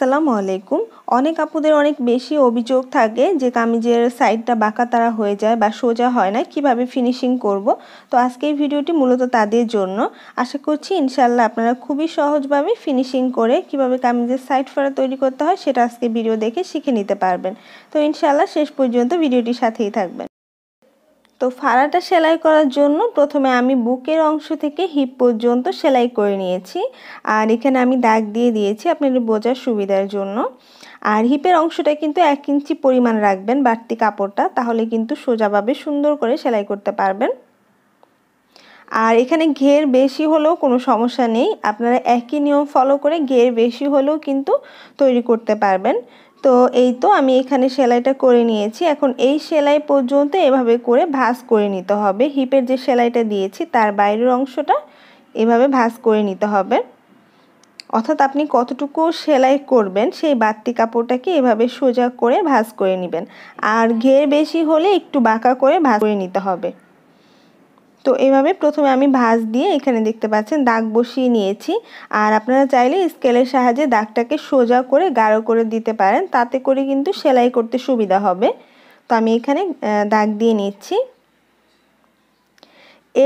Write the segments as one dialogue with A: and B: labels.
A: আসসালামু আলাইকুম অনেক আপুদের অনেক বেশি অভিযোগ থাকে যে কামিজের সাইডটা বাঁকা তারা হয়ে যায় বা সোজা হয় না কিভাবে ফিনিশিং করব তো আজকে এই ভিডিওটি মূলত তাদের জন্য আশা করছি ইনশাল্লাহ আপনারা খুবই সহজভাবে ফিনিশিং করে কিভাবে কামিজের সাইড ফেরা তৈরি করতে হয় সেটা আজকে ভিডিও দেখে শিখে নিতে পারবেন তো ইনশাল্লাহ শেষ পর্যন্ত ভিডিওটির সাথেই থাকবেন তো ফাড়াটা সেলাই করার জন্য প্রথমে আমি বুকের অংশ থেকে হিপ পর্যন্ত সেলাই করে নিয়েছি আর এখানে আমি দাগ দিয়ে দিয়েছি আপনাদের বোঝার সুবিধার জন্য আর হিপের অংশটা কিন্তু এক ইঞ্চি পরিমাণ রাখবেন বাড়তি কাপড়টা তাহলে কিন্তু সোজাভাবে সুন্দর করে সেলাই করতে পারবেন আর এখানে ঘের বেশি হলেও কোনো সমস্যা নেই আপনারা একই নিয়ম ফলো করে ঘের বেশি হলেও কিন্তু তৈরি করতে পারবেন তো এই তো আমি এখানে সেলাইটা করে নিয়েছি এখন এই সেলাই পর্যন্ত এভাবে করে ভাঁজ করে নিতে হবে হিপের যে সেলাইটা দিয়েছি তার বাইরের অংশটা এভাবে ভাঁজ করে নিতে হবে অর্থাৎ আপনি কতটুকু সেলাই করবেন সেই বাড়তি কাপড়টাকে এভাবে সোজা করে ভাঁজ করে নেবেন আর ঘের বেশি হলে একটু বাঁকা করে ভাঁজ করে নিতে হবে তো এইভাবে প্রথমে আমি ভাঁজ দিয়ে এখানে দেখতে পাচ্ছেন দাগ বসিয়ে নিয়েছি আর আপনারা চাইলে স্কেলের সাহায্যে দাগটাকে সোজা করে গাঢ় করে দিতে পারেন তাতে করে কিন্তু সেলাই করতে সুবিধা হবে তো আমি এখানে দাগ দিয়ে নিচ্ছি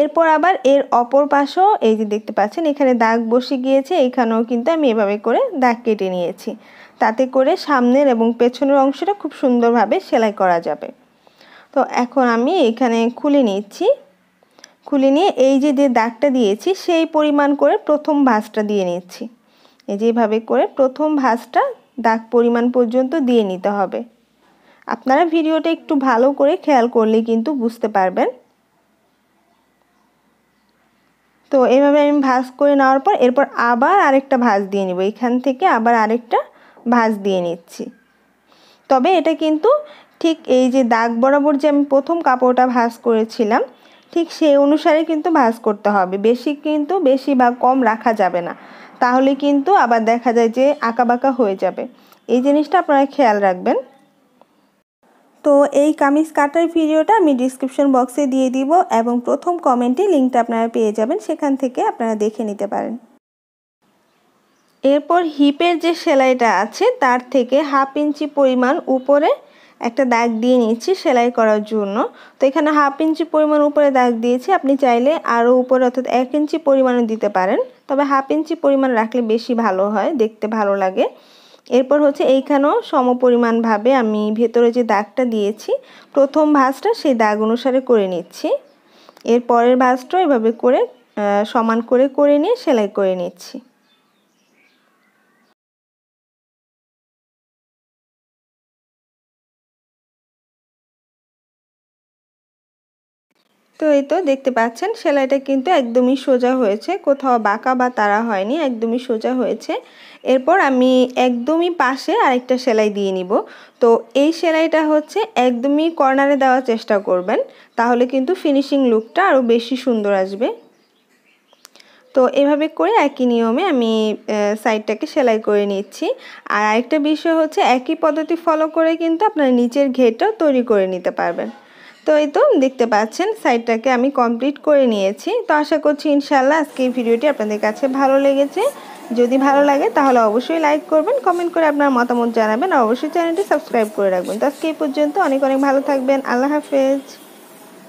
A: এরপর আবার এর অপর পাশেও এই যে দেখতে পাচ্ছেন এখানে দাগ বসে গিয়েছে এখানেও কিন্তু আমি এভাবে করে দাগ কেটে নিয়েছি তাতে করে সামনের এবং পেছনের অংশটা খুব সুন্দরভাবে সেলাই করা যাবে তো এখন আমি এখানে খুলে নিচ্ছি খুলে নিয়ে এই যে যে দাগটা দিয়েছি সেই পরিমাণ করে প্রথম ভাঁজটা দিয়ে নিচ্ছি এই যেভাবে করে প্রথম ভাঁজটা দাগ পরিমাণ পর্যন্ত দিয়ে নিতে হবে আপনারা ভিডিওটা একটু ভালো করে খেয়াল করলে কিন্তু বুঝতে পারবেন তো এভাবে আমি ভাঁজ করে নেওয়ার পর এরপর আবার আরেকটা ভাঁজ দিয়ে নিব এখান থেকে আবার আরেকটা ভাঁজ দিয়ে নিচ্ছি তবে এটা কিন্তু ঠিক এই যে দাগ বরাবর যে আমি প্রথম কাপড়টা ভাঁজ করেছিলাম ঠিক সেই অনুসারে কিন্তু ভাজ করতে হবে বেশি কিন্তু বেশি বা কম রাখা যাবে না তাহলে কিন্তু আবার দেখা যায় যে আঁকাবাঁকা হয়ে যাবে এই জিনিসটা আপনারা খেয়াল রাখবেন তো এই কামিজ কাটার ভিডিওটা আমি ডিসক্রিপশন বক্সে দিয়ে দিব এবং প্রথম কমেন্টে লিঙ্কটা আপনারা পেয়ে যাবেন সেখান থেকে আপনারা দেখে নিতে পারেন এরপর হিপের যে সেলাইটা আছে তার থেকে হাফ ইঞ্চি পরিমাণ উপরে একটা দাগ দিয়ে নিচ্ছি সেলাই করার জন্য তো এখানে হাফ ইঞ্চি পরিমাণ উপরে দাগ দিয়েছি আপনি চাইলে আরও উপরে অর্থাৎ এক ইঞ্চি পরিমাণে দিতে পারেন তবে হাফ ইঞ্চি পরিমাণ রাখলে বেশি ভালো হয় দেখতে ভালো লাগে এরপর হচ্ছে এইখানেও সম পরিমাণভাবে আমি ভেতরে যে দাগটা দিয়েছি প্রথম ভাঁজটা সেই দাগ অনুসারে করে নিচ্ছি এরপরের ভাঁজটা এভাবে করে সমান করে করে নিয়ে সেলাই করে নিচ্ছি তো এই তো দেখতে পাচ্ছেন সেলাইটা কিন্তু একদমই সোজা হয়েছে কোথাও বাঁকা বা তারা হয়নি একদমই সোজা হয়েছে এরপর আমি একদমই পাশে আরেকটা সেলাই দিয়ে নিব তো এই সেলাইটা হচ্ছে একদমই কর্নারে দেওয়ার চেষ্টা করবেন তাহলে কিন্তু ফিনিশিং লুকটা আরও বেশি সুন্দর আসবে তো এভাবে করে একই নিয়মে আমি সাইডটাকে সেলাই করে নিচ্ছি আর আরেকটা বিষয় হচ্ছে একই পদ্ধতি ফলো করে কিন্তু আপনার নিচের ঘেরটাও তৈরি করে নিতে পারবেন তো এই তো দেখতে পাচ্ছেন সাইডটাকে আমি কমপ্লিট করে নিয়েছি তো আশা করছি ইনশাল্লাহ আজকে এই ভিডিওটি আপনাদের কাছে ভালো লেগেছে যদি ভালো লাগে তাহলে অবশ্যই লাইক করবেন কমেন্ট করে আপনার মতামত জানাবেন অবশ্যই চ্যানেলটি সাবস্ক্রাইব করে রাখবেন তো আজকে এই পর্যন্ত অনেক অনেক ভালো থাকবেন আল্লাহ হাফেজ